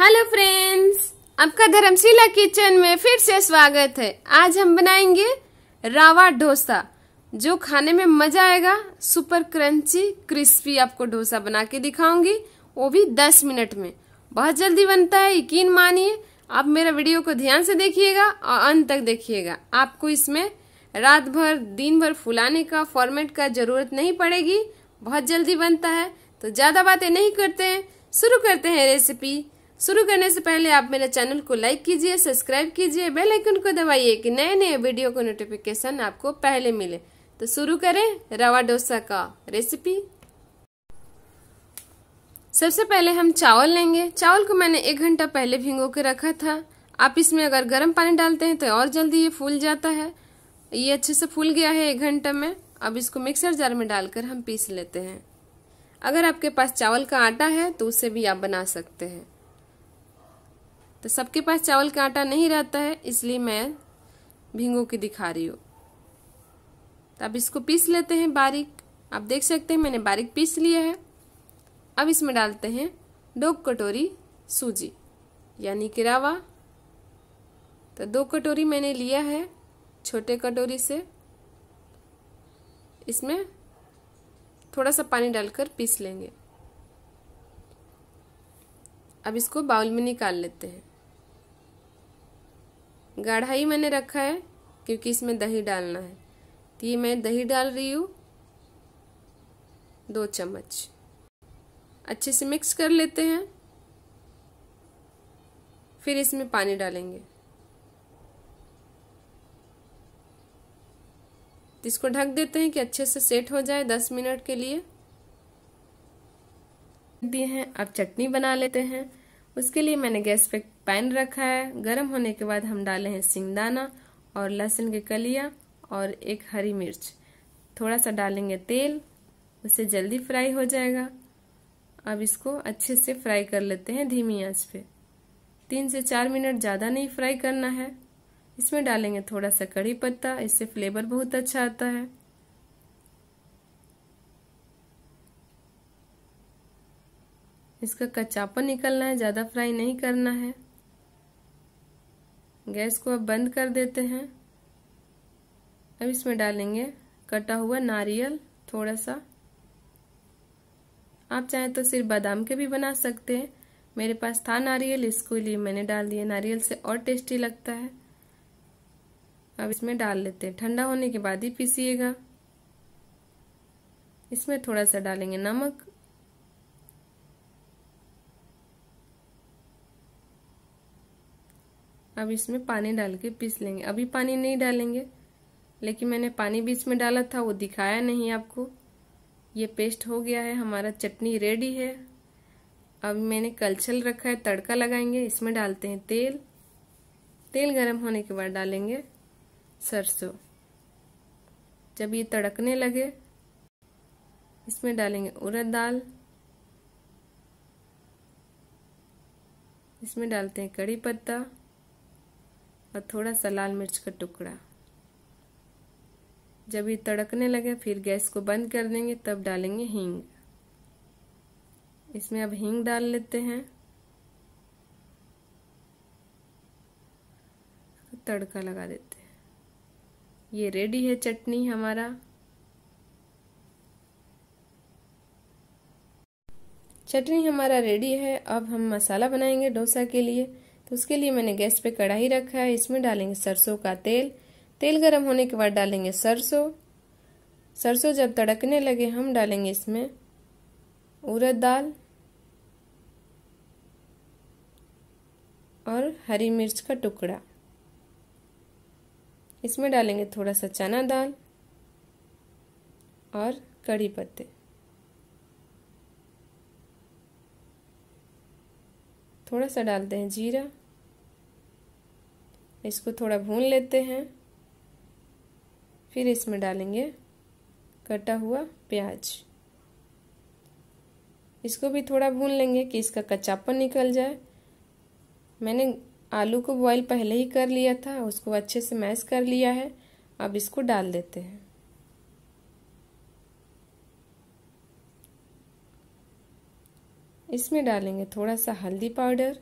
hello friends आपका Dharamshila kitchen में फिर से स्वागत है आज हम बनाएंगे रावा डोसा जो खाने में मजा आएगा सुपर क्रंची क्रिस्पी आपको डोसा बना के दिखाऊंगी वो भी दस मिनट में बहुत जल्दी बनता है यकीन मानिए आप मेरा वीडियो को ध्यान से देखिएगा और अंत तक देखिएगा आपको इसमें रात भर दिन भर फुलाने का फॉर्मेट का जरूरत नहीं पड़ेगी बहुत जल्दी बनता है तो ज़्यादा बातें नहीं करते हैं शुरू करते हैं रेसिपी शुरू करने से पहले आप मेरे चैनल को लाइक कीजिए सब्सक्राइब कीजिए बेल आइकन को दबाइए कि नए नए वीडियो को नोटिफिकेशन आपको पहले मिले तो शुरू करें रवा डोसा का रेसिपी सबसे पहले हम चावल लेंगे चावल को मैंने एक घंटा पहले भिंगो के रखा था आप इसमें अगर गर्म पानी डालते हैं तो और जल्दी ये फूल जाता है ये अच्छे से फूल गया है एक घंटे में अब इसको मिक्सर जार में डालकर हम पीस लेते हैं अगर आपके पास चावल का आटा है तो उसे भी आप बना सकते हैं तो सबके पास चावल का आटा नहीं रहता है इसलिए मैं भिंगो की दिखा रही हूँ तो अब इसको पीस लेते हैं बारीक आप देख सकते हैं मैंने बारीक पीस लिया है अब इसमें डालते हैं दो कटोरी सूजी यानी कि रावा तो दो कटोरी मैंने लिया है छोटे कटोरी से इसमें थोड़ा सा पानी डालकर पीस लेंगे अब इसको बाउल में निकाल लेते हैं गाढ़ा ही मैंने रखा है क्योंकि इसमें दही डालना है तो ये मैं दही डाल रही हूँ दो चम्मच अच्छे से मिक्स कर लेते हैं फिर इसमें पानी डालेंगे इसको ढक देते हैं कि अच्छे से सेट हो जाए दस मिनट के लिए दिए हैं अब चटनी बना लेते हैं उसके लिए मैंने गैस पे पैन रखा है गर्म होने के बाद हम डाले हैं सिंगदाना और लहसुन के कलिया और एक हरी मिर्च थोड़ा सा डालेंगे तेल उसे जल्दी फ्राई हो जाएगा अब इसको अच्छे से फ्राई कर लेते हैं धीमी आंच पे तीन से चार मिनट ज़्यादा नहीं फ्राई करना है इसमें डालेंगे थोड़ा सा कड़ी पत्ता इससे फ्लेवर बहुत अच्छा आता है इसका कच्चापन निकलना है ज़्यादा फ्राई नहीं करना है गैस को अब बंद कर देते हैं अब इसमें डालेंगे कटा हुआ नारियल थोड़ा सा आप चाहें तो सिर्फ बादाम के भी बना सकते हैं मेरे पास था नारियल इसको लिए मैंने डाल दिया नारियल से और टेस्टी लगता है अब इसमें डाल लेते हैं ठंडा होने के बाद ही पीसीएगा इसमें थोड़ा सा डालेंगे नमक अब इसमें पानी डाल के पीस लेंगे अभी पानी नहीं डालेंगे लेकिन मैंने पानी बीच में डाला था वो दिखाया नहीं आपको ये पेस्ट हो गया है हमारा चटनी रेडी है अब मैंने कलछल रखा है तड़का लगाएंगे इसमें डालते हैं तेल तेल गर्म होने के बाद डालेंगे सरसों जब ये तड़कने लगे इसमें डालेंगे उड़द दाल इसमें डालते हैं कड़ी पत्ता और थोड़ा सा लाल मिर्च का टुकड़ा जब ये तड़कने लगे फिर गैस को बंद कर देंगे तब डालेंगे हींग इसमें अब हींग डाल लेते हैं तड़का लगा देते हैं ये रेडी है चटनी हमारा चटनी हमारा रेडी है अब हम मसाला बनाएंगे डोसा के लिए तो उसके लिए मैंने गैस पे कढ़ाई रखा है इसमें डालेंगे सरसों का तेल तेल गर्म होने के बाद डालेंगे सरसों सरसों जब तड़कने लगे हम डालेंगे इसमें उरद दाल और हरी मिर्च का टुकड़ा इसमें डालेंगे थोड़ा सा चना दाल और कड़ी पत्ते थोड़ा सा डालते हैं जीरा इसको थोड़ा भून लेते हैं फिर इसमें डालेंगे कटा हुआ प्याज इसको भी थोड़ा भून लेंगे कि इसका कच्चापन निकल जाए मैंने आलू को बॉईल पहले ही कर लिया था उसको अच्छे से मैश कर लिया है अब इसको डाल देते हैं इसमें डालेंगे थोड़ा सा हल्दी पाउडर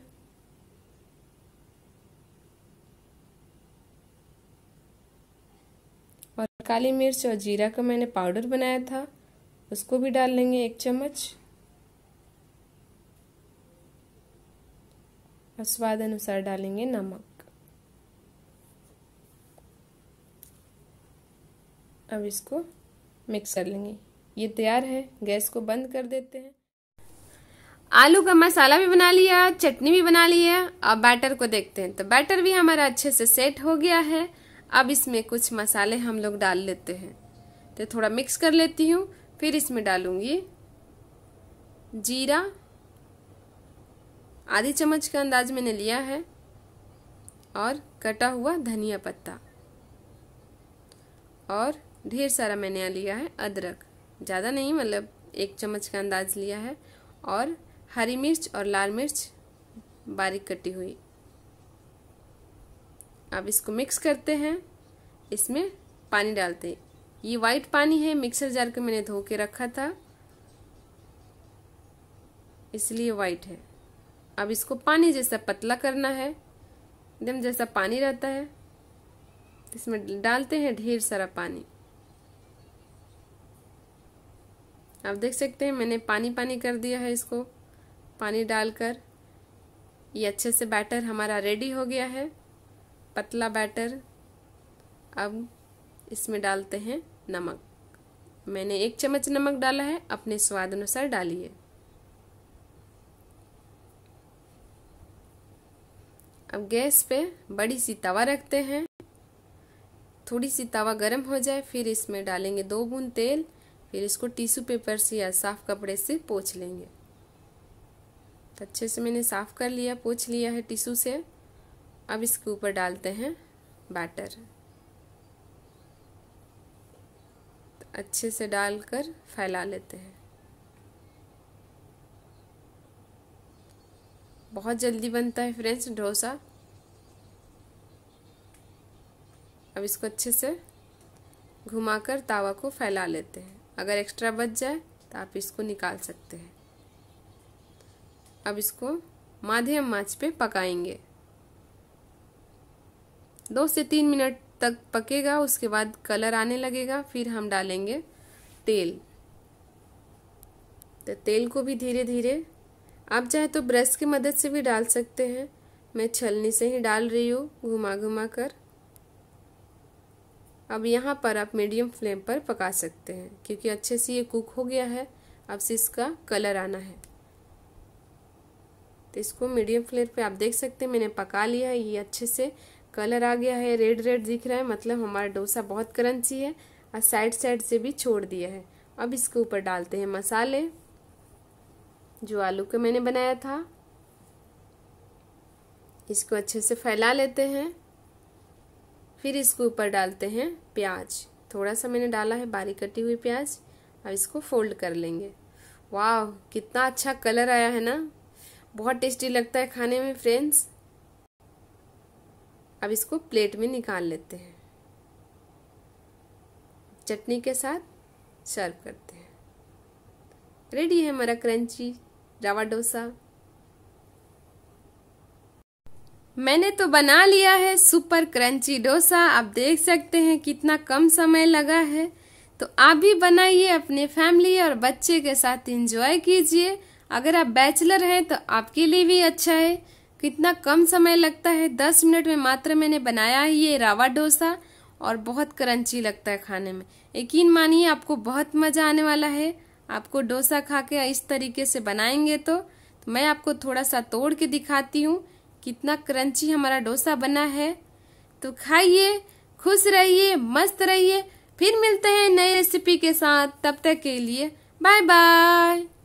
काली मिर्च और जीरा का मैंने पाउडर बनाया था उसको भी डाल लेंगे एक चम्मच और स्वाद अनुसार डालेंगे नमक अब इसको मिक्स कर लेंगे ये तैयार है गैस को बंद कर देते हैं आलू का मसाला भी बना लिया चटनी भी बना ली है अब बैटर को देखते हैं तो बैटर भी हमारा अच्छे से सेट हो गया है अब इसमें कुछ मसाले हम लोग डाल लेते हैं तो थोड़ा मिक्स कर लेती हूँ फिर इसमें डालूँगी जीरा आधी चम्मच का अंदाज मैंने लिया है और कटा हुआ धनिया पत्ता और ढेर सारा मैंने लिया है अदरक ज़्यादा नहीं मतलब एक चम्मच का अंदाज लिया है और हरी मिर्च और लाल मिर्च बारीक कटी हुई अब इसको मिक्स करते हैं इसमें पानी डालते हैं ये वाइट पानी है मिक्सर जार के मैंने धो के रखा था इसलिए वाइट है अब इसको पानी जैसा पतला करना है एकदम जैसा पानी रहता है इसमें डालते हैं ढेर सारा पानी आप देख सकते हैं मैंने पानी पानी कर दिया है इसको पानी डालकर ये अच्छे से बैटर हमारा रेडी हो गया है पतला बैटर अब इसमें डालते हैं नमक मैंने एक चम्मच नमक डाला है अपने स्वाद अनुसार डालिए अब गैस पे बड़ी सी तवा रखते हैं थोड़ी सी तवा गर्म हो जाए फिर इसमें डालेंगे दो बूंद तेल फिर इसको टिश्यू पेपर से या साफ कपड़े से पोछ लेंगे तो अच्छे से मैंने साफ कर लिया पोछ लिया है टिश्यू से अब इसके ऊपर डालते हैं बैटर तो अच्छे से डालकर फैला लेते हैं बहुत जल्दी बनता है फ्रेंड्स डोसा अब इसको अच्छे से घुमाकर तावा को फैला लेते हैं अगर एक्स्ट्रा बच जाए तो आप इसको निकाल सकते हैं अब इसको माध्यम माच पे पकाएंगे दो से तीन मिनट तक पकेगा उसके बाद कलर आने लगेगा फिर हम डालेंगे तेल तो तेल को भी धीरे धीरे आप चाहे तो ब्रश की मदद से भी डाल सकते हैं मैं छलनी से ही डाल रही हूँ घुमा घुमा कर अब यहाँ पर आप मीडियम फ्लेम पर पका सकते हैं क्योंकि अच्छे से ये कुक हो गया है अब से इसका कलर आना है तो इसको मीडियम फ्लेम पे आप देख सकते हैं मैंने पका लिया है ये अच्छे से कलर आ गया है रेड रेड दिख रहा है मतलब हमारा डोसा बहुत क्रंची है और साइड साइड से भी छोड़ दिया है अब इसके ऊपर डालते हैं मसाले जो आलू का मैंने बनाया था इसको अच्छे से फैला लेते हैं फिर इसके ऊपर डालते हैं प्याज थोड़ा सा मैंने डाला है बारीक कटी हुई प्याज अब इसको फोल्ड कर लेंगे वाह कितना अच्छा कलर आया है ना बहुत टेस्टी लगता है खाने में फ्रेंड्स अब इसको प्लेट में निकाल लेते हैं चटनी के साथ सर्व करते हैं रेडी है हमारा क्रंची रवा डोसा मैंने तो बना लिया है सुपर क्रंची डोसा आप देख सकते हैं कितना कम समय लगा है तो आप भी बनाइए अपने फैमिली और बच्चे के साथ एंजॉय कीजिए अगर आप बैचलर हैं तो आपके लिए भी अच्छा है कितना कम समय लगता है दस मिनट में मात्र मैंने बनाया है ये रावा डोसा और बहुत क्रंची लगता है खाने में यकीन मानिए आपको बहुत मज़ा आने वाला है आपको डोसा खा के इस तरीके से बनाएंगे तो, तो मैं आपको थोड़ा सा तोड़ के दिखाती हूँ कितना क्रंची हमारा डोसा बना है तो खाइए खुश रहिए मस्त रहिए फिर मिलते हैं नई रेसिपी के साथ तब तक के लिए बाय बाय